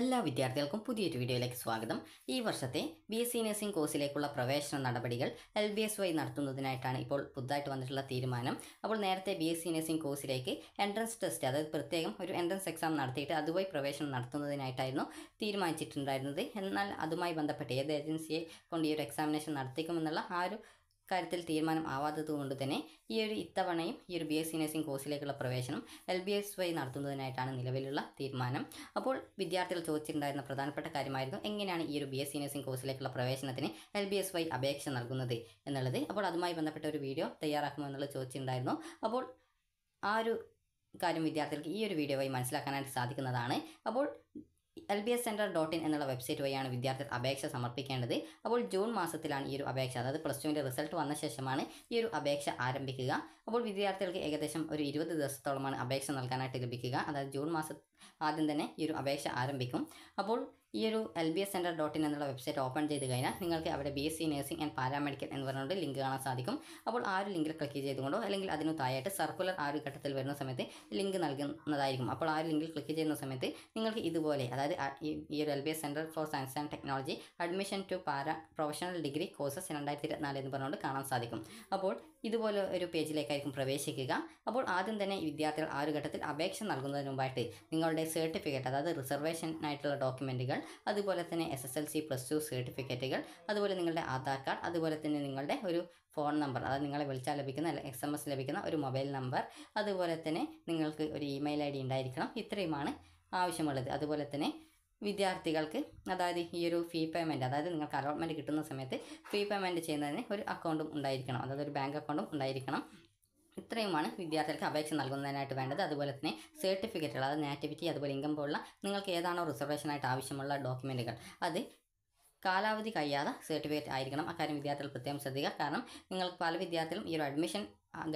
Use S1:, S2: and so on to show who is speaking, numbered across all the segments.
S1: എല്ലാ വിദ്യാർത്ഥികൾക്കും പുതിയൊരു വീഡിയോയിലേക്ക് സ്വാഗതം ഈ വർഷത്തെ ബി എസ് സി നഴ്സിംഗ് കോഴ്സിലേക്കുള്ള പ്രവേശന നടപടികൾ എൽ ബി എസ് വൈ നടത്തുന്നതിനായിട്ടാണ് ഇപ്പോൾ പുതുതായിട്ട് വന്നിട്ടുള്ള തീരുമാനം അപ്പോൾ നേരത്തെ ബി എസ് സി നഴ്സിംഗ് കോഴ്സിലേക്ക് എൻട്രൻസ് ടെസ്റ്റ് അതായത് പ്രത്യേകം ഒരു എൻട്രൻസ് എക്സാം നടത്തിയിട്ട് അതുവഴി പ്രവേശനം നടത്തുന്നതിനായിട്ടായിരുന്നു തീരുമാനിച്ചിട്ടുണ്ടായിരുന്നത് എന്നാൽ അതുമായി ബന്ധപ്പെട്ട് ഏത് ഏജൻസിയെ കൊണ്ട് ഈ ഒരു എക്സാമിനേഷൻ നടത്തിക്കുമെന്നുള്ള ആ ഒരു കാര്യത്തിൽ തീരുമാനം കൊണ്ട് തന്നെ ഈ ഒരു ഇത്തവണയും ഈ ഒരു ബി എസ് നഴ്സിംഗ് കോഴ്സിലേക്കുള്ള പ്രവേശനം എൽ ബി എസ് വൈ നടത്തുന്നതിനായിട്ടാണ് നിലവിലുള്ള തീരുമാനം അപ്പോൾ വിദ്യാർത്ഥികൾ ചോദിച്ചിട്ടുണ്ടായിരുന്ന പ്രധാനപ്പെട്ട കാര്യമായിരുന്നു എങ്ങനെയാണ് ഈ ഒരു ബി എസ് നഴ്സിംഗ് കോഴ്സിലേക്കുള്ള പ്രവേശനത്തിന് എൽ ബി എസ് വൈ അപേക്ഷ നൽകുന്നത് എന്നുള്ളത് അപ്പോൾ അതുമായി ബന്ധപ്പെട്ട ഒരു വീഡിയോ എന്നുള്ളത് ചോദിച്ചിട്ടുണ്ടായിരുന്നു അപ്പോൾ ആ ഒരു കാര്യം വിദ്യാർത്ഥികൾക്ക് ഈ ഒരു വീഡിയോ വഴി മനസ്സിലാക്കാനായിട്ട് സാധിക്കുന്നതാണ് അപ്പോൾ L B S centre dot in എന്നുള്ള വെബ്സൈറ്റ് വഴിയാണ് വിദ്യാർത്ഥി അപേക്ഷ സമർപ്പിക്കേണ്ടത് അപ്പോൾ ജൂൺ മാസത്തിലാണ് ഈ ഒരു അപേക്ഷ അതായത് പ്ലസ് ടുവിൻ്റെ റിസൾട്ട് വന്ന ശേഷമാണ് ഈ ഒരു അപേക്ഷ ആരംഭിക്കുക അപ്പോൾ വിദ്യാർത്ഥികൾക്ക് ഏകദേശം ഒരു ഇരുപത് ദിവസത്തോളമാണ് അപേക്ഷ നൽകാനായിട്ട് ലഭിക്കുക അതായത് ജൂൺ മാസം ആദ്യം തന്നെ ഈ ഒരു അപേക്ഷ ആരംഭിക്കും അപ്പോൾ ഈ ഒരു L B S centre dot in എന്നുള്ള വെബ്സൈറ്റ് ഓപ്പൺ ചെയ്ത് കഴിഞ്ഞാൽ നിങ്ങൾക്ക് അവിടെ B S C nursing and paramedical എന്ന് പറഞ്ഞുകൊണ്ട് ലിങ്ക് കാണാൻ സാധിക്കും അപ്പോൾ ആ ഒരു ലിങ്കിൽ ക്ലിക്ക് ചെയ്തുകൊണ്ടോ അല്ലെങ്കിൽ അതിന് താഴെയായിട്ട് സർക്കുലർ ആ ഒരു ഘട്ടത്തിൽ വരുന്ന സമയത്ത് ലിങ്ക് നൽകുന്നതായിരിക്കും അപ്പോൾ ആ ഒരു ലിങ്കിൽ ക്ലിക്ക് ചെയ്യുന്ന സമയത്ത് നിങ്ങൾക്ക് ഇതുപോലെ അതായത് ഈ ഒരു L B S centre for science and technology admission to para professional degree courses രണ്ടായിരത്തി ഇരുപത്തിനാല് എന്ന് പറഞ്ഞുകൊണ്ട് കാണാൻ സാധിക്കും അപ്പോൾ ഇതുപോലെ ഒരു പേജിലേക്കായിരിക്കും പ്രവേശിക്കുക അപ്പോൾ ആദ്യം തന്നെ വിദ്യാർത്ഥികൾ ആ ഒരു ഘട്ടത്തിൽ അപേക്ഷ നൽകുന്നതിന് മുമ്പായിട്ട് നിങ്ങളുടെ സർട്ടിഫിക്കറ്റ് അതായത് റിസർവേഷൻ ആയിട്ടുള്ള ഡോക്യുമെൻറ്റുകൾ അതുപോലെ തന്നെ S S L C plus two സർട്ടിഫിക്കറ്റുകൾ അതുപോലെ നിങ്ങളുടെ ആധാർ കാർഡ് അതുപോലെ തന്നെ നിങ്ങളുടെ ഒരു ഫോൺ നമ്പർ അതായത് നിങ്ങളെ വിളിച്ചാൽ ലഭിക്കുന്ന എസ് എം എസ് ലഭിക്കുന്ന ഒരു മൊബൈൽ നമ്പർ അതുപോലെ തന്നെ നിങ്ങൾക്ക് ഒരു ഇമെയിൽ ഐ ഡി ഉണ്ടായിരിക്കണം ഇത്രയുമാണ് ആവശ്യമുള്ളത് അതുപോലെ തന്നെ വിദ്യാർത്ഥികൾക്ക് അതായത് ഈ ഒരു ഫീ പേയ്മെൻറ്റ് അതായത് നിങ്ങൾക്ക് അലോട്ട്മെൻറ്റ് കിട്ടുന്ന സമയത്ത് ഫീ പേയ്മെൻറ്റ് ചെയ്യുന്നതിന് ഒരു അക്കൗണ്ടും ഉണ്ടായിരിക്കണം അതായത് ഒരു ബാങ്ക് അക്കൗണ്ടും ഉണ്ടായിരിക്കണം ഇത്രയുമാണ് വിദ്യാർത്ഥികൾക്ക് അപേക്ഷ നൽകുന്നതിനായിട്ട് വേണ്ടത് അതുപോലെ തന്നെ സർട്ടിഫിക്കറ്റുകൾ അതായത് നാറ്റിവിറ്റി അതുപോലെ ഇൻകം പോലുള്ള നിങ്ങൾക്ക് ഏതാണോ റിസർവേഷനായിട്ട് ആവശ്യമുള്ള ഡോക്യുമെൻറ്റുകൾ അത് കാലാവധി കഴിയാതെ സർട്ടിഫിക്കറ്റ് ആയിരിക്കണം അക്കാര്യം വിദ്യാർത്ഥികൾ പ്രത്യേകം ശ്രദ്ധിക്കുക കാരണം നിങ്ങൾക്ക് പല വിദ്യാർത്ഥികളും ഈ ഒരു അഡ്മിഷൻ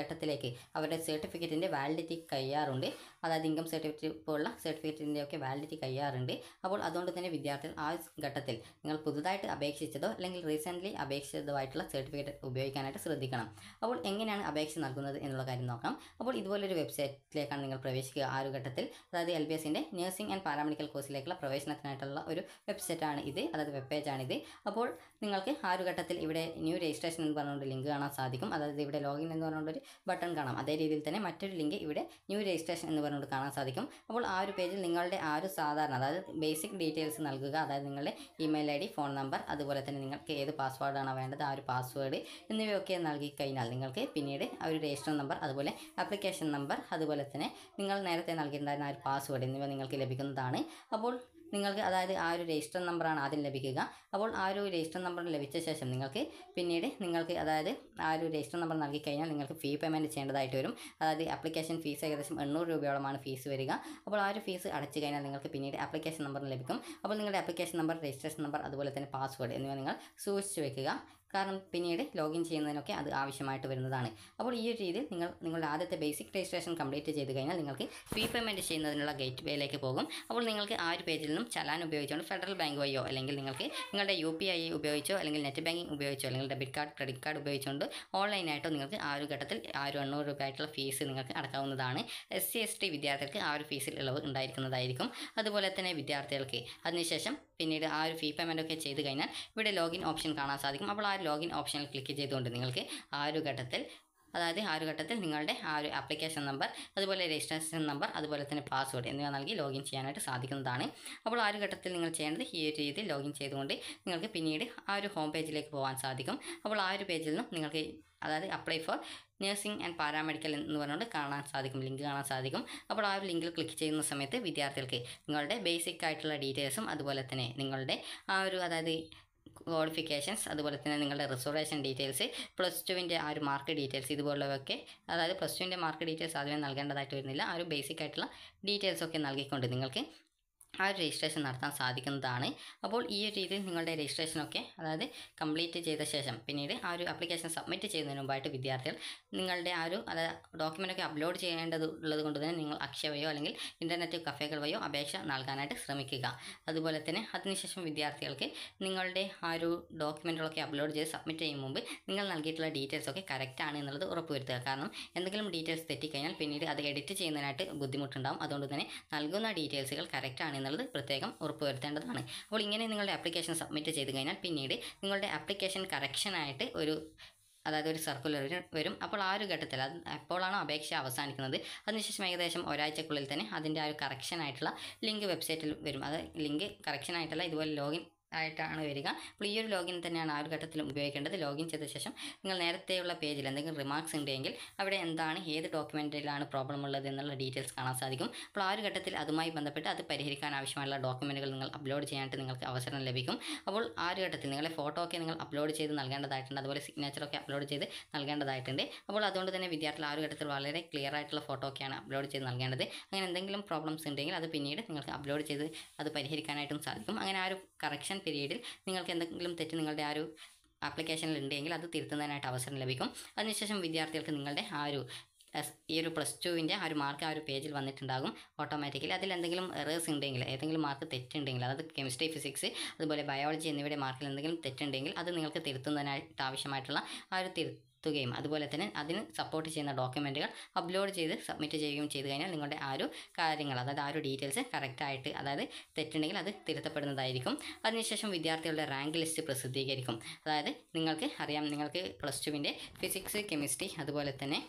S1: ഘട്ടത്തിലേക്ക് അവരുടെ സർട്ടിഫിക്കറ്റിൻ്റെ വാലിഡിറ്റി കഴിയാറുണ്ട് അതായത് ഇൻകം സർട്ടിഫിക്കറ്റ് പോലുള്ള സർട്ടിഫിക്കറ്റിൻ്റെയൊക്കെ വാലിഡിറ്റി കഴിയാറുണ്ട് അപ്പോൾ അതുകൊണ്ട് തന്നെ വിദ്യാർത്ഥികൾ ആ ഘട്ടത്തിൽ നിങ്ങൾ പുതുതായിട്ട് അപേക്ഷിച്ചതോ അല്ലെങ്കിൽ റീസെൻ്റ്ലി അപേക്ഷിച്ചതോ ആയിട്ടുള്ള സർട്ടിഫിക്കറ്റ് ഉപയോഗിക്കാനായിട്ട് ശ്രദ്ധിക്കണം അപ്പോൾ എങ്ങനെയാണ് അപേക്ഷ നൽകുന്നത് എന്നുള്ള കാര്യം നോക്കാം അപ്പോൾ ഇതുപോലൊരു വെബ്സൈറ്റിലേക്കാണ് നിങ്ങൾ പ്രവേശിക്കുക ആ ഒരു ഘട്ടത്തിൽ അതായത് എൽ ബി എസിൻ്റെ നഴ്സിംഗ് ആൻഡ് പാരാമെഡിക്കൽ കോഴ്സിലേക്കുള്ള പ്രവേശനത്തിനായിട്ടുള്ള ഒരു വെബ്സൈറ്റാണ് ഇത് അതായത് വെബ് ഇത് അപ്പോൾ നിങ്ങൾക്ക് ആ ഒരു ഘട്ടത്തിൽ ഇവിടെ ന്യൂ രജിസ്ട്രേഷൻ എന്ന് പറഞ്ഞുകൊണ്ട് ലിങ്ക് കാണാൻ സാധിക്കും അതായത് ഇവിടെ ലോഗിൻ എന്ന് പറഞ്ഞുകൊണ്ട് ഒരു ബട്ടൺ കാണാം അതേ രീതിയിൽ തന്നെ മറ്റൊരു ലിങ്ക് ഇവിടെ ന്യൂ രജിസ്ട്രേഷൻ എന്ന് നിങ്ങൾക്ക് കാണാൻ സാധിക്കും അപ്പോൾ ആ ഒരു പേജിൽ നിങ്ങളുടെ ആ ഒരു സാധാരണ അതായത് ബേസിക് ഡീറ്റെയിൽസ് നൽകുക അതായത് നിങ്ങളുടെ email I D phone number അതുപോലെ തന്നെ നിങ്ങൾക്ക് ഏത് പാസ്വേഡാണ് വേണ്ടത് ആ ഒരു പാസ്വേഡ് എന്നിവയൊക്കെ നൽകി കഴിഞ്ഞാൽ നിങ്ങൾക്ക് പിന്നീട് ആ ഒരു രജിസ്റ്റർ നമ്പർ അതുപോലെ അപ്ലിക്കേഷൻ നമ്പർ അതുപോലെ തന്നെ നിങ്ങൾ നേരത്തെ നൽകിയിട്ടുണ്ടായിരുന്ന ആ ഒരു പാസ്വേഡ് എന്നിവ നിങ്ങൾക്ക് ലഭിക്കുന്നതാണ് അപ്പോൾ നിങ്ങൾക്ക് അതായത് ആ ഒരു രജിസ്റ്റർ നമ്പറാണ് ആദ്യം ലഭിക്കുക അപ്പോൾ ആ ഒരു രജിസ്റ്റർ നമ്പർ ലഭിച്ച ശേഷം നിങ്ങൾക്ക് പിന്നീട് നിങ്ങൾക്ക് അതായത് ആ ഒരു രജിസ്റ്റർ നമ്പർ നൽകി കഴിഞ്ഞാൽ നിങ്ങൾക്ക് ഫീ പേയ്മെൻറ്റ് ചെയ്യേണ്ടതായിട്ട് വരും അതായത് ആപ്ലിക്കേഷൻ ഫീസ് ഏകദേശം എണ്ണൂറ് രൂപയോളമാണ് ഫീസ് വരിക അപ്പോൾ ആ ഒരു ഫീസ് അടച്ചു കഴിഞ്ഞാൽ നിങ്ങൾക്ക് പിന്നീട് ആപ്ലിക്കേഷൻ നമ്പർ ലഭിക്കും അപ്പോൾ നിങ്ങളുടെ ആപ്ലിക്കേഷൻ നമ്പർ രജിസ്ട്രേഷൻ നമ്പർ അതുപോലെ തന്നെ പാസ്വേഡ് എന്നിവ നിങ്ങൾ സൂക്ഷിച്ചു വെക്കുക കാരണം പിന്നീട് ലോഗിൻ ചെയ്യുന്നതിനൊക്കെ അത് ആവശ്യമായിട്ട് വരുന്നതാണ് അപ്പോൾ ഈ ഒരു രീതിയിൽ നിങ്ങൾ നിങ്ങളുടെ ആദ്യത്തെ ബേസിക് രജിസ്ട്രേഷൻ കംപ്ലീറ്റ് ചെയ്ത് കഴിഞ്ഞാൽ നിങ്ങൾക്ക് ഫീ പേയ്മെൻറ്റ് ചെയ്യുന്നതിനുള്ള ഗേറ്റ് വേയിലേക്ക് പോകും അപ്പോൾ നിങ്ങൾക്ക് ആ ഒരു പേജിൽ നിന്നും ചലാൻ ഉപയോഗിച്ചുകൊണ്ട് ഫെഡറൽ ബാങ്ക് വഴിയോ അല്ലെങ്കിൽ നിങ്ങൾക്ക് നിങ്ങളുടെ യു പി ഐ ഉപയോഗിച്ചോ അല്ലെങ്കിൽ നെറ്റ് ബാങ്കിങ് ഉപയോഗിച്ചോ അല്ലെങ്കിൽ ഡെബിറ്റ് കാർഡ് ക്രെഡിറ്റ് കാർഡ് ഉപയോഗിച്ചുകൊണ്ട് ഓൺലൈനായിട്ടോ നിങ്ങൾക്ക് ആ ഒരു ഘട്ടത്തിൽ ആ ഒരു എണ്ണൂറ് രൂപ ആയിട്ടുള്ള ഫീസ് നിങ്ങൾക്ക് അടക്കാവുന്നതാണ് എസ് സി എസ് ടി വിദ്യാർത്ഥികൾക്ക് ആ ഒരു ഫീസിൽ ഇളവ് ഉണ്ടായിരിക്കുന്നതായിരിക്കും അതുപോലെ തന്നെ വിദ്യാർത്ഥികൾക്ക് അതിനുശേഷം പിന്നീട് ആ ഒരു ഫീ പേയ്മെൻ്റ് ഒക്കെ ചെയ്ത് കഴിഞ്ഞാൽ ഇവിടെ ലോഗിൻ ഓപ്ഷൻ കാണാൻ സാധിക്കും അപ്പോൾ ആ ലോഗിൻ ഓപ്ഷനിൽ ക്ലിക്ക് ചെയ്തുകൊണ്ട് നിങ്ങൾക്ക് ആ ഒരു ഘട്ടത്തിൽ അതായത് ആ ഒരു ഘട്ടത്തിൽ നിങ്ങളുടെ ആ ഒരു ആപ്ലിക്കേഷൻ നമ്പർ അതുപോലെ രജിസ്ട്രേഷൻ നമ്പർ അതുപോലെ തന്നെ പാസ്വേഡ് എന്നിവ നൽകി ലോഗിൻ ചെയ്യാനായിട്ട് സാധിക്കുന്നതാണ് അപ്പോൾ ആ ഒരു ഘട്ടത്തിൽ നിങ്ങൾ ചെയ്യേണ്ടത് ഈ ഒരു രീതിയിൽ ലോഗിൻ ചെയ്തുകൊണ്ട് നിങ്ങൾക്ക് പിന്നീട് ആ ഒരു ഹോം പേജിലേക്ക് പോകാൻ സാധിക്കും അപ്പോൾ ആ ഒരു പേജിൽ നിന്നും നിങ്ങൾക്ക് അതായത് apply for nursing and paramedical എന്ന് പറഞ്ഞുകൊണ്ട് കാണാൻ സാധിക്കും ലിങ്ക് കാണാൻ സാധിക്കും അപ്പോൾ ആ ഒരു ലിങ്കിൽ ക്ലിക്ക് ചെയ്യുന്ന സമയത്ത് വിദ്യാർത്ഥികൾക്ക് നിങ്ങളുടെ ബേസിക് ആയിട്ടുള്ള ഡീറ്റെയിൽസും അതുപോലെ തന്നെ നിങ്ങളുടെ ആ ഒരു അതായത് ക്വാളിഫിക്കേഷൻസ് അതുപോലെ തന്നെ നിങ്ങളുടെ റിസർവേഷൻ ഡീറ്റെയിൽസ് പ്ലസ് ടുവിൻ്റെ ആ ഒരു മാർക്ക് ഡീറ്റെയിൽസ് ഇതുപോലെയൊക്കെ അതായത് പ്ലസ് ടുവിൻ്റെ മാർക്ക് ഡീറ്റെയിൽസ് ആദ്യമേ നൽകേണ്ടതായിട്ട് വരുന്നില്ല ആ ഒരു ബേസിക് ആയിട്ടുള്ള ഡീറ്റെയിൽസ് ഒക്കെ നൽകിക്കൊണ്ട് നിങ്ങൾക്ക് ആ ഒരു രജിസ്ട്രേഷൻ നടത്താൻ സാധിക്കുന്നതാണ് അപ്പോൾ ഈ ഒരു രീതിയിൽ നിങ്ങളുടെ രജിസ്ട്രേഷനൊക്കെ അതായത് കംപ്ലീറ്റ് ചെയ്ത ശേഷം പിന്നീട് ആ ഒരു ആപ്ലിക്കേഷൻ സബ്മിറ്റ് ചെയ്യുന്നതിന് മുമ്പായിട്ട് വിദ്യാർത്ഥികൾ നിങ്ങളുടെ ആ ഒരു അതായത് ഡോക്യുമെൻ്റൊക്കെ അപ്ലോഡ് ചെയ്യേണ്ടത് ഉള്ളത് കൊണ്ട് തന്നെ നിങ്ങൾ അക്ഷയവയോ അല്ലെങ്കിൽ ഇൻ്റർനെറ്റ് കഫേകൾ വയോ അപേക്ഷ നൽകാനായിട്ട് ശ്രമിക്കുക അതുപോലെ തന്നെ അതിനുശേഷം വിദ്യാർത്ഥികൾക്ക് നിങ്ങളുടെ ആ ഒരു ഡോക്യുമെൻറ്റുകളൊക്കെ അപ്ലോഡ് ചെയ്ത് സബ്മിറ്റ് ചെയ്യും മുമ്പ് നിങ്ങൾ നൽകിയിട്ടുള്ള ഡീറ്റെയിൽസ് ഒക്കെ കറക്റ്റ് ആണ് എന്നുള്ളത് ഉറപ്പുവരുത്തുക കാരണം എന്തെങ്കിലും ഡീറ്റെയിൽസ് തെറ്റിക്കഴിഞ്ഞാൽ പിന്നീട് അത് എഡിറ്റ് ചെയ്യുന്നതിനായിട്ട് ബുദ്ധിമുട്ടുണ്ടാകും അതുകൊണ്ട് തന്നെ നൽകുന്ന ഡീറ്റെയിൽസുകൾ കറക്റ്റ് ആണ് എന്നുള്ളത് പ്രത്യേകം ഉറപ്പുവരുത്തേണ്ടതാണ് അപ്പോൾ ഇങ്ങനെ നിങ്ങളുടെ ആപ്ലിക്കേഷൻ സബ്മിറ്റ് ചെയ്ത് കഴിഞ്ഞാൽ പിന്നീട് നിങ്ങളുടെ ആപ്ലിക്കേഷൻ കറക്ഷനായിട്ട് ഒരു അതായത് ഒരു സർക്കുലർ വരും അപ്പോൾ ആ ഒരു ഘട്ടത്തിൽ അത് എപ്പോഴാണോ അപേക്ഷ അവസാനിക്കുന്നത് അതിനുശേഷം ഏകദേശം ഒരാഴ്ചക്കുള്ളിൽ തന്നെ അതിൻ്റെ ആ ഒരു കറക്ഷൻ ആയിട്ടുള്ള ലിങ്ക് വെബ്സൈറ്റിൽ വരും അത് ലിങ്ക് കറക്ഷൻ ആയിട്ടുള്ള ഇതുപോലെ ലോഗിൻ ആയിട്ടാണ് വരിക അപ്പോൾ ഈ ഒരു ലോഗിൻ തന്നെയാണ് ആ ഒരു ഘട്ടത്തിലും ഉപയോഗിക്കേണ്ടത് ലോഗിൻ ചെയ്ത ശേഷം നിങ്ങൾ നേരത്തെയുള്ള പേജിൽ എന്തെങ്കിലും റിമാർക്സ് ഉണ്ടെങ്കിൽ അവിടെ എന്താണ് ഏത് ഡോക്യുമെൻറ്റിലാണ് പ്രോബ്ലം ഉള്ളത് എന്നുള്ള ഡീറ്റെയിൽസ് കാണാൻ സാധിക്കും അപ്പോൾ ആ ഒരു ഘട്ടത്തിൽ അതുമായി ബന്ധപ്പെട്ട് അത് പരിഹരിക്കാൻ ആവശ്യമായുള്ള ഡോക്യുമെൻറ്റുകൾ നിങ്ങൾ അപ്ലോഡ് ചെയ്യാനായിട്ട് നിങ്ങൾക്ക് അവസരം ലഭിക്കും അപ്പോൾ ആ ഒരു ഘട്ടത്തിൽ നിങ്ങളുടെ ഫോട്ടോ ഒക്കെ നിങ്ങൾ അപ്ലോഡ് ചെയ്ത് നൽകേണ്ടതായിട്ടുണ്ട് അതുപോലെ സിഗ്നേച്ചറൊക്കെ അപ്ലോഡ് ചെയ്ത് നൽകേണ്ടതായിട്ടുണ്ട് അപ്പോൾ അതുകൊണ്ട് തന്നെ വിദ്യാർത്ഥികൾ ആ ഒരു ഘട്ടത്തിൽ വളരെ ക്ലിയർ ആയിട്ടുള്ള ഫോട്ടോ ഒക്കെയാണ് അപ്ലോഡ് ചെയ്ത് നൽകേണ്ടത് അങ്ങനെ എന്തെങ്കിലും പ്രോബ്ലംസ് ഉണ്ടെങ്കിൽ അത് പിന്നീട് നിങ്ങൾക്ക് അപ്ലോഡ് ചെയ്ത് അത് പരിഹരിക്കാനായിട്ടും സാധിക്കും അങ്ങനെ ആ ഒരു കറക്ഷൻ പീരീഡിൽ നിങ്ങൾക്ക് എന്തെങ്കിലും തെറ്റ് നിങ്ങളുടെ ആ ഒരു ആപ്ലിക്കേഷനിൽ ഉണ്ടെങ്കിൽ അത് തിരുത്തുന്നതിനായിട്ട് അവസരം ലഭിക്കും അതിനുശേഷം വിദ്യാർത്ഥികൾക്ക് നിങ്ങളുടെ ആ ഒരു ഈ ഒരു പ്ലസ് ടുവിൻ്റെ ആ ഒരു മാർക്ക് ആ ഒരു പേജിൽ വന്നിട്ടുണ്ടാകും ഓട്ടോമാറ്റിക്കലി അതിൽ എന്തെങ്കിലും എറേഴ്സ് ഉണ്ടെങ്കിൽ ഏതെങ്കിലും മാർക്ക് തെറ്റുണ്ടെങ്കിൽ അതായത് കെമിസ്ട്രി ഫിസിക്സ് അതുപോലെ ബയോളജി എന്നിവയുടെ മാർക്കിൽ എന്തെങ്കിലും തെറ്റുണ്ടെങ്കിൽ അത് നിങ്ങൾക്ക് തിരുത്തുന്നതിനായിട്ട് ആവശ്യമായിട്ടുള്ള ആ ഒരു തിരു തുകയും അതുപോലെ തന്നെ അതിന് സപ്പോർട്ട് ചെയ്യുന്ന ഡോക്യുമെൻറ്റുകൾ അപ്ലോഡ് ചെയ്ത് സബ്മിറ്റ് ചെയ്യുകയും ചെയ്തു കഴിഞ്ഞാൽ നിങ്ങളുടെ ആ ഒരു കാര്യങ്ങൾ അതായത് ആ ഒരു ഡീറ്റെയിൽസ് കറക്റ്റായിട്ട് അതായത് തെറ്റുണ്ടെങ്കിൽ അത് തിരുത്തപ്പെടുന്നതായിരിക്കും അതിനുശേഷം വിദ്യാർത്ഥികളുടെ റാങ്ക് ലിസ്റ്റ് പ്രസിദ്ധീകരിക്കും അതായത് നിങ്ങൾക്ക് അറിയാം നിങ്ങൾക്ക് പ്ലസ് ടുവിൻ്റെ ഫിസിക്സ് കെമിസ്ട്രി അതുപോലെ തന്നെ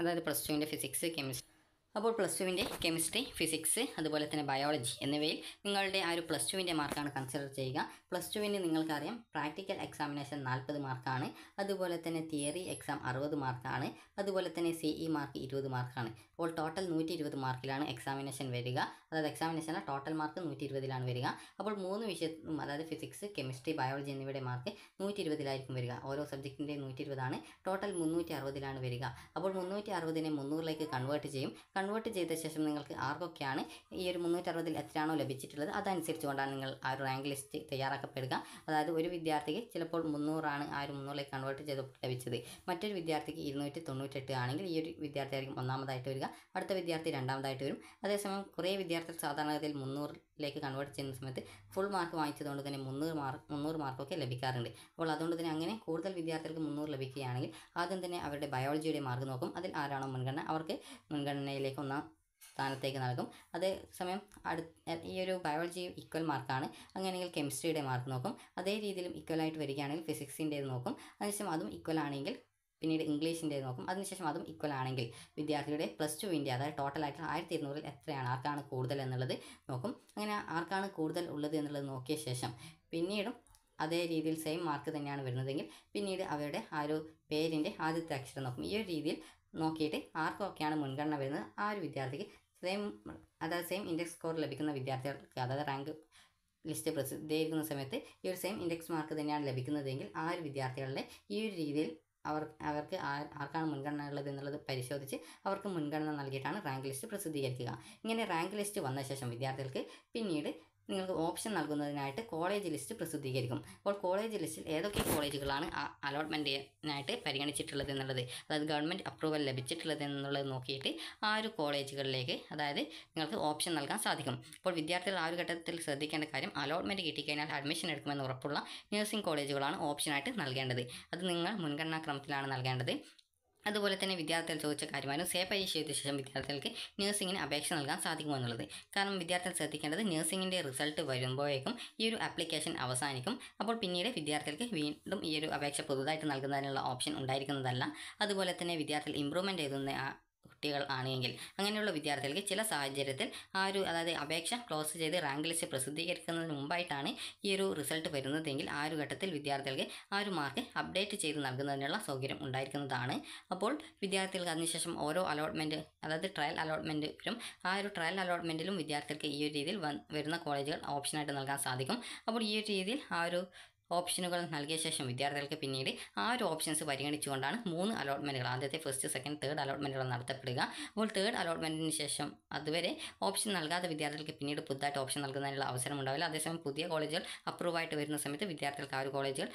S1: അതായത് പ്ലസ് ടുവിൻ്റെ ഫിസിക്സ് കെമിസ്ട്രി അപ്പോൾ പ്ലസ് ടുവിൻ്റെ കെമിസ്ട്രി ഫിസിക്സ് അതുപോലെ തന്നെ ബയോളജി എന്നിവയിൽ നിങ്ങളുടെ ആ ഒരു പ്ലസ് ടുവിൻ്റെ മാർക്കാണ് കൺസിഡർ ചെയ്യുക പ്ലസ് ടുവിന് നിങ്ങൾക്കറിയാം പ്രാക്ടിക്കൽ എക്സാമിനേഷൻ നാൽപ്പത് മാർക്കാണ് അതുപോലെ തന്നെ തിയറി എക്സാം അറുപത് മാർക്കാണ് അതുപോലെ തന്നെ സി ഇ മാർക്ക് ഇരുപത് മാർക്കാണ് അപ്പോൾ ടോട്ടൽ നൂറ്റി ഇരുപത് മാർക്കിലാണ് എക്സാമിനേഷൻ വരിക അതായത് എക്സാമിനേഷൻ ടോട്ടൽ മാർക്ക് നൂറ്റി ഇരുപതിലാണ് വരിക അപ്പോൾ മൂന്ന് വിഷയത്തിനും അതായത് ഫിസിക്സ് കെമിസ്ട്രി ബയോളജി എന്നിവയുടെ മാർക്ക് നൂറ്റി ഇരുപതിലായിരിക്കും വരിക ഓരോ സബ്ജക്റ്റിൻ്റെ നൂറ്റി ഇരുപതാണ് ടോട്ടൽ മുന്നൂറ്റി അറുപതിലാണ് വരിക അപ്പോൾ മുന്നൂറ്റി അറുപതിനെ മുന്നൂറിലേക്ക് കൺവേർട്ട് ചെയ്യും കൺവേർട്ട് ചെയ്ത ശേഷം നിങ്ങൾക്ക് ആർക്കൊക്കെയാണ് ഈ ഒരു അറുപതിൽ എത്രയാണോ ലഭിച്ചിട്ടുള്ളത് അതനുസരിച്ച് കൊണ്ടാണ് നിങ്ങൾ ആ ഒരു റാങ്ക് ലിസ്റ്റ് തയ്യാറാക്കപ്പെടുക അതായത് ഒരു വിദ്യാർത്ഥിക്ക് ചിലപ്പോൾ മുന്നൂറാണ് ആ ഒരു മുന്നൂറിലേക്ക് കൺവേർട്ട് ചെയ്ത് ലഭിച്ചത് മറ്റൊരു വിദ്യാർത്ഥിക്ക് ഇരുന്നൂറ്റി തൊണ്ണൂറ്റെട്ട് ആണെങ്കിൽ ഈ ഒരു വിദ്യാർത്ഥിയായിരിക്കും ഒന്നാമതായിട്ട് വരിക അടുത്ത വിദ്യാർത്ഥി രണ്ടാമതായിട്ട് വരും അതേസമയം കുറേ വിദ്യാർത്ഥികൾ സാധാരണഗതിയിൽ മുന്നൂറ് ലേക്ക് കൺവേർട്ട് ചെയ്യുന്ന സമയത്ത് ഫുൾ മാർക്ക് വാങ്ങിച്ചതുകൊണ്ട് തന്നെ മുന്നൂറ് മാർക്ക് മുന്നൂറ് മാർക്കൊക്കെ ലഭിക്കാറുണ്ട് അപ്പോൾ അതുകൊണ്ട് തന്നെ അങ്ങനെ കൂടുതൽ വിദ്യാർത്ഥികൾക്ക് മുന്നൂറ് ലഭിക്കുകയാണെങ്കിൽ ആദ്യം തന്നെ അവരുടെ ബയോളജിയുടെ മാർക്ക് നോക്കും അതിൽ ആരാണോ മുൻഗണന അവർക്ക് മുൻഗണനയിലേക്ക് ഒന്നാം സ്ഥാനത്തേക്ക് നൽകും അതേസമയം അടുത്ത ഈ ഒരു ബയോളജി ഈക്വൽ മാർക്കാണ് അങ്ങനെയെങ്കിൽ കെമിസ്ട്രിയുടെ മാർക്ക് നോക്കും അതേ രീതിയിലും ഈക്വലായിട്ട് വരികയാണെങ്കിൽ ഫിസിക്സിൻ്റെ നോക്കും അതിനുശേഷം അതും ഈക്വൽ ആണെങ്കിൽ പിന്നീട് ഇംഗ്ലീഷിൻ്റെ നോക്കും അതിനുശേഷം അതും ഇക്വൽ ആണെങ്കിൽ വിദ്യാർത്ഥിയുടെ പ്ലസ് ടുവിൻ്റെ അതായത് ടോട്ടൽ ആയിട്ട് ആയിരത്തി ഇരുന്നൂറിൽ എത്രയാണ് ആർക്കാണ് കൂടുതൽ എന്നുള്ളത് നോക്കും അങ്ങനെ ആർക്കാണ് കൂടുതൽ ഉള്ളത് എന്നുള്ളത് നോക്കിയ ശേഷം പിന്നീടും അതേ രീതിയിൽ സെയിം മാർക്ക് തന്നെയാണ് വരുന്നതെങ്കിൽ പിന്നീട് അവരുടെ ആ ഒരു പേരിൻ്റെ ആദ്യത്തെ അക്ഷരം നോക്കും ഈ ഒരു രീതിയിൽ നോക്കിയിട്ട് ആർക്കൊക്കെയാണ് മുൻഗണന വരുന്നത് ആ ഒരു വിദ്യാർത്ഥിക്ക് സെയിം അതായത് സെയിം ഇൻഡെക്സ് സ്കോർ ലഭിക്കുന്ന വിദ്യാർത്ഥികൾക്ക് അതായത് റാങ്ക് ലിസ്റ്റ് പ്രസിദ്ധീകരിക്കുന്ന സമയത്ത് ഈ ഒരു സെയിം ഇൻഡെക്സ് മാർക്ക് തന്നെയാണ് ലഭിക്കുന്നതെങ്കിൽ ആ ഒരു വിദ്യാർത്ഥികളുടെ ഈ ഒരു രീതിയിൽ അവർ അവർക്ക് ആർക്കാണ് മുൻഗണന ഉള്ളത് എന്നുള്ളത് പരിശോധിച്ച് അവർക്ക് മുൻഗണന നൽകിയിട്ടാണ് റാങ്ക് ലിസ്റ്റ് പ്രസിദ്ധീകരിക്കുക ഇങ്ങനെ റാങ്ക് ലിസ്റ്റ് വന്ന ശേഷം വിദ്യാർത്ഥികൾക്ക് പിന്നീട് നിങ്ങൾക്ക് ഓപ്ഷൻ നൽകുന്നതിനായിട്ട് കോളേജ് ലിസ്റ്റ് പ്രസിദ്ധീകരിക്കും അപ്പോൾ കോളേജ് ലിസ്റ്റിൽ ഏതൊക്കെ കോളേജുകളാണ് അലോട്ട്മെൻറ്റിനായിട്ട് പരിഗണിച്ചിട്ടുള്ളത് എന്നുള്ളത് അതായത് ഗവൺമെൻറ് അപ്രൂവൽ ലഭിച്ചിട്ടുള്ളത് എന്നുള്ളത് നോക്കിയിട്ട് ആ ഒരു കോളേജുകളിലേക്ക് അതായത് നിങ്ങൾക്ക് ഓപ്ഷൻ നൽകാൻ സാധിക്കും അപ്പോൾ വിദ്യാർത്ഥികൾ ആ ഒരു ഘട്ടത്തിൽ ശ്രദ്ധിക്കേണ്ട കാര്യം അലോട്ട്മെൻറ്റ് കിട്ടിക്കഴിഞ്ഞാൽ അഡ്മിഷൻ എടുക്കുമെന്ന് ഉറപ്പുള്ള നഴ്സിംഗ് കോളേജുകളാണ് ഓപ്ഷനായിട്ട് നൽകേണ്ടത് അത് നിങ്ങൾ മുൻഗണനാക്രമത്തിലാണ് നൽകേണ്ടത് അതുപോലെ തന്നെ വിദ്യാർത്ഥികൾ ചോദിച്ച കാര്യമായിരുന്നു സേ പരീക്ഷ എഴുതിയ ശേഷം വിദ്യാർത്ഥികൾക്ക് നഴ്സിംഗിന് അപേക്ഷ നൽകാൻ സാധിക്കുമോ എന്നുള്ളത് കാരണം വിദ്യാർത്ഥികൾ ശ്രദ്ധിക്കേണ്ടത് നഴ്സിംഗിൻ്റെ റിസൾട്ട് വരുമ്പോഴേക്കും ഈ ഒരു ആപ്ലിക്കേഷൻ അവസാനിക്കും അപ്പോൾ പിന്നീട് വിദ്യാർത്ഥികൾക്ക് വീണ്ടും ഈ ഒരു അപേക്ഷ പുതുതായിട്ട് നൽകുന്നതിനുള്ള ഓപ്ഷൻ ഉണ്ടായിരിക്കുന്നതല്ല അതുപോലെ തന്നെ വിദ്യാർത്ഥികൾ ഇമ്പ്രൂവ്മെൻ്റ് എഴുതുന്ന കുട്ടികൾ ആണെങ്കിൽ അങ്ങനെയുള്ള വിദ്യാർത്ഥികൾക്ക് ചില സാഹചര്യത്തിൽ ആ ഒരു അതായത് അപേക്ഷ ക്ലോസ് ചെയ്ത് റാങ്ക് ലിസ്റ്റ് പ്രസിദ്ധീകരിക്കുന്നതിന് മുമ്പായിട്ടാണ് ഈ ഒരു റിസൾട്ട് വരുന്നതെങ്കിൽ ആ ഒരു ഘട്ടത്തിൽ വിദ്യാർത്ഥികൾക്ക് ആ ഒരു മാർക്ക് അപ്ഡേറ്റ് ചെയ്ത് നൽകുന്നതിനുള്ള സൗകര്യം ഉണ്ടായിരിക്കുന്നതാണ് അപ്പോൾ വിദ്യാർത്ഥികൾക്ക് അതിനുശേഷം ഓരോ അലോട്ട്മെൻറ്റ് അതായത് ട്രയൽ അലോട്ട്മെൻറ്റിലും ആ ഒരു ട്രയൽ അലോട്ട്മെൻറ്റിലും വിദ്യാർത്ഥികൾക്ക് ഈ ഒരു രീതിയിൽ വരുന്ന കോളേജുകൾ ഓപ്ഷനായിട്ട് നൽകാൻ സാധിക്കും അപ്പോൾ ഈ ഒരു രീതിയിൽ ആ ഒരു ഓപ്ഷനുകൾ നൽകിയ ശേഷം വിദ്യാർത്ഥികൾക്ക് പിന്നീട് ആ ഒരു ഓപ്ഷൻസ് പരിഗണിച്ചുകൊണ്ടാണ് മൂന്ന് അലോട്ട്മെൻറ്റുകൾ ആദ്യത്തെ ഫസ്റ്റ് സെക്കൻഡ് തേർഡ് അലോട്ട്മെൻറ്റുകൾ നടത്തപ്പെടുക അപ്പോൾ തേർഡ് അലോട്ട്മെൻറ്റിന് ശേഷം അതുവരെ ഓപ്ഷൻ നൽകാത്ത വിദ്യാർത്ഥികൾക്ക് പിന്നീട് പുതുതായിട്ട് ഓപ്ഷൻ നൽകുന്നതിനുള്ള അവസരം ഉണ്ടാവില്ല അതേസമയം പുതിയ കോളേജുകൾ അപ്രൂവായിട്ട് വരുന്ന സമയത്ത് വിദ്യാർത്ഥികൾക്ക് ആ ഒരു കോളേജുകൾ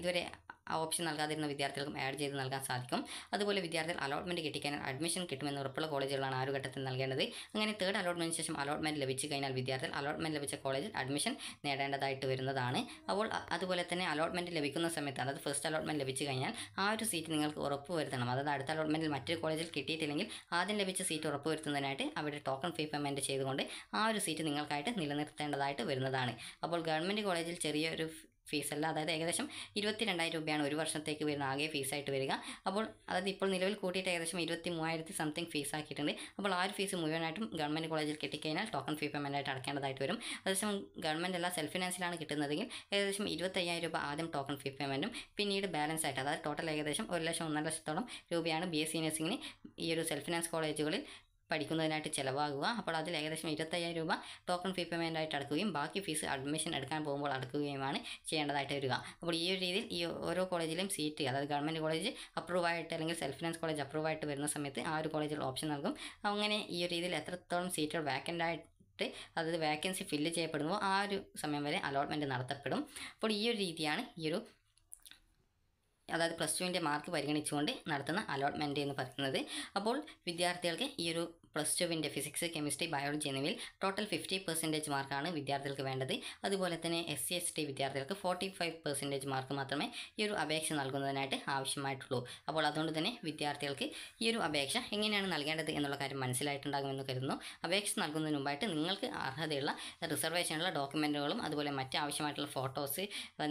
S1: ഇതുവരെ ആ ഓപ്ഷൻ നൽകാതിരുന്ന വിദ്യാർത്ഥികൾക്കും ആഡ് ചെയ്ത് നൽകാൻ സാധിക്കും അതുപോലെ വിദ്യാർത്ഥികൾ അലോട്ട്മെൻറ്റ് കിട്ടിക്കഴിഞ്ഞാൽ അഡ്മിഷൻ കിട്ടുമെന്ന് ഉറപ്പുള്ള കോളേജുകളാണ് ആ ഒരു ഘട്ടത്തിൽ നൽകേണ്ടത് അങ്ങനെ തേർഡ് അലോട്ട്മെന്റ് ശേഷം അലോട്ട്മെൻറ്റ് ലഭിച്ചു കഴിഞ്ഞാൽ വിദ്യാർത്ഥികൾ അലോട്ട്മെൻറ്റ് ലഭിച്ച കോളേജിൽ അഡ്മിഷൻ നേടേണ്ടതായിട്ട് വരുന്നതാണ് അപ്പോൾ അതുപോലെ തന്നെ അലോട്ട്മെൻറ്റ് ലഭിക്കുന്ന സമയത്ത് അതായത് ഫസ്റ്റ് അലോട്ട്മെൻറ്റ് ലഭിച്ചു കഴിഞ്ഞാൽ ആ ഒരു സീറ്റ് നിങ്ങൾക്ക് ഉറപ്പ് വരുത്തണം അതായത് അടുത്ത അലോട്ട്മെൻറ്റിൽ മറ്റൊരു കോളേജിൽ കിട്ടിയിട്ടില്ലെങ്കിൽ ആദ്യം ലഭിച്ച സീറ്റ് ഉറപ്പ് വരുത്തുന്നതിനായിട്ട് അവിടെ ടോക്കൺ ഫീ പേയ്മെൻറ്റ് ചെയ്തുകൊണ്ട് ആ ഒരു സീറ്റ് നിങ്ങൾക്കായിട്ട് നിലനിർത്തേണ്ടതായിട്ട് വരുന്നതാണ് അപ്പോൾ ഗവൺമെൻറ് കോളേജിൽ ചെറിയൊരു ഫീസല്ല അതായത് ഏകദേശം ഇരുപത്തി രണ്ടായിരം രൂപയാണ് ഒരു വർഷത്തേക്ക് വരുന്ന ആകെ ഫീസായിട്ട് വരിക അപ്പോൾ അതായത് ഇപ്പോൾ നിലവിൽ കൂട്ടിയിട്ട് ഏകദേശം ഇരുപത്തി മൂവായിരത്തി സംതിങ് ഫീസ് ആക്കിയിട്ടുണ്ട് അപ്പോൾ ആ ഒരു ഫീസ് മുഴുവനായിട്ടും ഗവൺമെൻറ് കോളേജിൽ കിട്ടിക്കഴിഞ്ഞാൽ ടോക്കൺ ഫീ പേയ്മെൻ്റ് ആയിട്ട് അടക്കേണ്ടതായിട്ട് വരും അതേസമയം ഗവൺമെൻറ് എല്ലാം സെൽഫ് ഫിനാൻസിലാണ് കിട്ടുന്നതെങ്കിൽ ഏകദേശം ഇരുപത്തയ്യായിരം രൂപ ആദ്യം ടോക്കൺ ഫീ പേയ്മെൻറ്റും പിന്നീട് ബാലൻസ് ആയിട്ട് അതായത് ടോട്ടൽ ഏകദേശം ഒരു ലക്ഷം ഒന്നര ലക്ഷത്തോളം രൂപയാണ് ബി എസ് സി നഴ്സിംഗിന് ഈ ഒരു സെൽഫ് ഫിനാൻസ് കോളേജുകളിൽ പഠിക്കുന്നതിനായിട്ട് ചിലവാകുക അപ്പോൾ അതിൽ ഏകദേശം ഇരുപത്തയ്യായിരം രൂപ ടോക്കൺ ഫീ പേയ്മെൻ്റ് ആയിട്ട് അടക്കുകയും ബാക്കി ഫീസ് അഡ്മിഷൻ എടുക്കാൻ പോകുമ്പോൾ അടക്കുകയുമാണ് ചെയ്യേണ്ടതായിട്ട് വരിക അപ്പോൾ ഈ ഒരു രീതിയിൽ ഈ ഓരോ കോളേജിലും സീറ്റ് അതായത് ഗവൺമെൻറ് കോളേജ് അപ്രൂവ് ആയിട്ട് അല്ലെങ്കിൽ സെൽഫ് ഫിനാൻസ് കോളേജ് അപ്രൂവ് ആയിട്ട് വരുന്ന സമയത്ത് ആ ഒരു കോളേജിൽ ഓപ്ഷൻ നൽകും അങ്ങനെ ഈ ഒരു രീതിയിൽ എത്രത്തോളം സീറ്റുകൾ വേക്കൻ്റ് ആയിട്ട് അതായത് വേക്കൻസി ഫില്ല് ചെയ്യപ്പെടുമ്പോൾ ആ ഒരു സമയം വരെ അലോട്ട്മെൻറ്റ് നടത്തപ്പെടും അപ്പോൾ ഈ ഒരു രീതിയാണ് ഈ ഒരു അതായത് പ്ലസ് ടുവിൻ്റെ മാർക്ക് പരിഗണിച്ചുകൊണ്ട് നടത്തുന്ന അലോട്ട്മെൻറ്റ് എന്ന് പറയുന്നത് അപ്പോൾ വിദ്യാർത്ഥികൾക്ക് ഈ ഒരു പ്ലസ് ടുവിൻ്റെ ഫിസിക്സ് കെമിസ്ട്രി ബയോളജി എന്നിവയിൽ ടോട്ടൽ ഫിഫ്റ്റി പെർസെൻറ്റേജ് മാർക്കാണ് വിദ്യാർത്ഥികൾക്ക് വേണ്ടത് അതുപോലെ തന്നെ എസ് സി എസ് ടി വിദ്യാർത്ഥികൾക്ക് ഫോർട്ടി ഫൈവ് പെർസെൻറ്റേജ് മാർക്ക് മാത്രമേ ഈ ഒരു അപേക്ഷ നൽകുന്നതിനായിട്ട് ആവശ്യമായിട്ടുള്ളൂ അപ്പോൾ അതുകൊണ്ട് തന്നെ വിദ്യാർത്ഥികൾക്ക് ഈ ഒരു അപേക്ഷ എങ്ങനെയാണ് നൽകേണ്ടത് എന്നുള്ള കാര്യം മനസ്സിലായിട്ടുണ്ടാകുമെന്ന് കരുതുന്നു അപേക്ഷ നൽകുന്നതിന് മുമ്പായിട്ട് നിങ്ങൾക്ക് അർഹതയുള്ള റിസർവേഷനുള്ള ഡോക്യുമെൻറ്റുകളും അതുപോലെ മറ്റ് ആവശ്യമായിട്ടുള്ള ഫോട്ടോസ്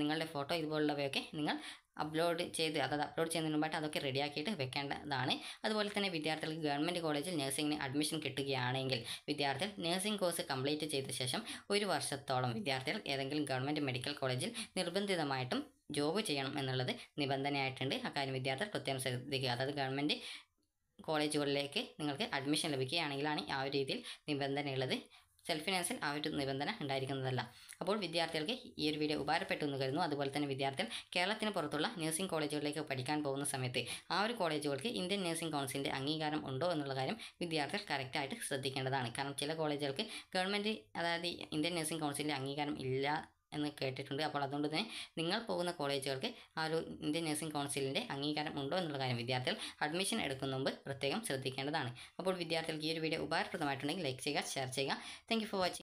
S1: നിങ്ങളുടെ ഫോട്ടോ ഇതുപോലുള്ളവയൊക്കെ നിങ്ങൾ അപ്ലോഡ് ചെയ്ത് അതായത് അപ്ലോഡ് ചെയ്യുന്നതിന് മുമ്പായിട്ട് അതൊക്കെ റെഡിയാക്കിയിട്ട് വെക്കേണ്ടതാണ് അതുപോലെ തന്നെ വിദ്യാർത്ഥികൾക്ക് ഗവൺമെൻറ് കോളേജിൽ നഴ്സിംഗിന് അഡ്മിഷൻ കിട്ടുകയാണെങ്കിൽ വിദ്യാർത്ഥികൾ നഴ്സിംഗ് കോഴ്സ് കംപ്ലീറ്റ് ചെയ്ത ശേഷം ഒരു വർഷത്തോളം വിദ്യാർത്ഥികൾ ഏതെങ്കിലും ഗവൺമെൻറ് മെഡിക്കൽ കോളേജിൽ നിർബന്ധിതമായിട്ടും ജോബ് ചെയ്യണം എന്നുള്ളത് നിബന്ധനയായിട്ടുണ്ട് അക്കാര്യം വിദ്യാർത്ഥികൾ പ്രത്യേകം ശ്രദ്ധിക്കുക അതായത് ഗവൺമെൻറ് കോളേജുകളിലേക്ക് നിങ്ങൾക്ക് അഡ്മിഷൻ ലഭിക്കുകയാണെങ്കിലാണ് ആ ഒരു രീതിയിൽ നിബന്ധനയുള്ളത് സെൽഫ് ഫിനാൻസിൽ ആ ഒരു നിബന്ധന ഉണ്ടായിരിക്കുന്നതല്ല അപ്പോൾ വിദ്യാർത്ഥികൾക്ക് ഈ ഒരു വീഡിയോ ഉപകാരപ്പെട്ടു എന്ന് കരുതുന്നു അതുപോലെ തന്നെ വിദ്യാർത്ഥികൾ കേരളത്തിന് പുറത്തുള്ള നഴ്സിംഗ് കോളേജുകളിലേക്ക് പഠിക്കാൻ പോകുന്ന സമയത്ത് ആ ഒരു കോളേജുകൾക്ക് ഇന്ത്യൻ നഴ്സിംഗ് കൗൺസിലിൻ്റെ അംഗീകാരം ഉണ്ടോ എന്നുള്ള കാര്യം വിദ്യാർത്ഥികൾ കറക്റ്റായിട്ട് ശ്രദ്ധിക്കേണ്ടതാണ് കാരണം ചില കോളേജുകൾക്ക് ഗവൺമെൻറ് അതായത് ഇന്ത്യൻ നഴ്സിംഗ് കൗൺസിലിൻ്റെ അംഗീകാരം ഇല്ല എന്ന് കേട്ടിട്ടുണ്ട് അപ്പോൾ അതുകൊണ്ട് തന്നെ നിങ്ങൾ പോകുന്ന കോളേജുകൾക്ക് ആ ഒരു ഇന്ത്യൻ നഴ്സിംഗ് കൗൺസിലിൻ്റെ അംഗീകാരം ഉണ്ടോ എന്നുള്ള കാര്യം വിദ്യാർത്ഥികൾ അഡ്മിഷൻ എടുക്കുന്ന മുമ്പ് പ്രത്യേകം ശ്രദ്ധിക്കേണ്ടതാണ് അപ്പോൾ വിദ്യാർത്ഥികൾക്ക് ഈ ഒരു വീഡിയോ ഉപകാരപ്രദമായിട്ടുണ്ടെങ്കിൽ ലൈക്ക് ചെയ്യുക ഷെയർ ചെയ്യുക താങ്ക് ഫോർ വാച്ചിങ്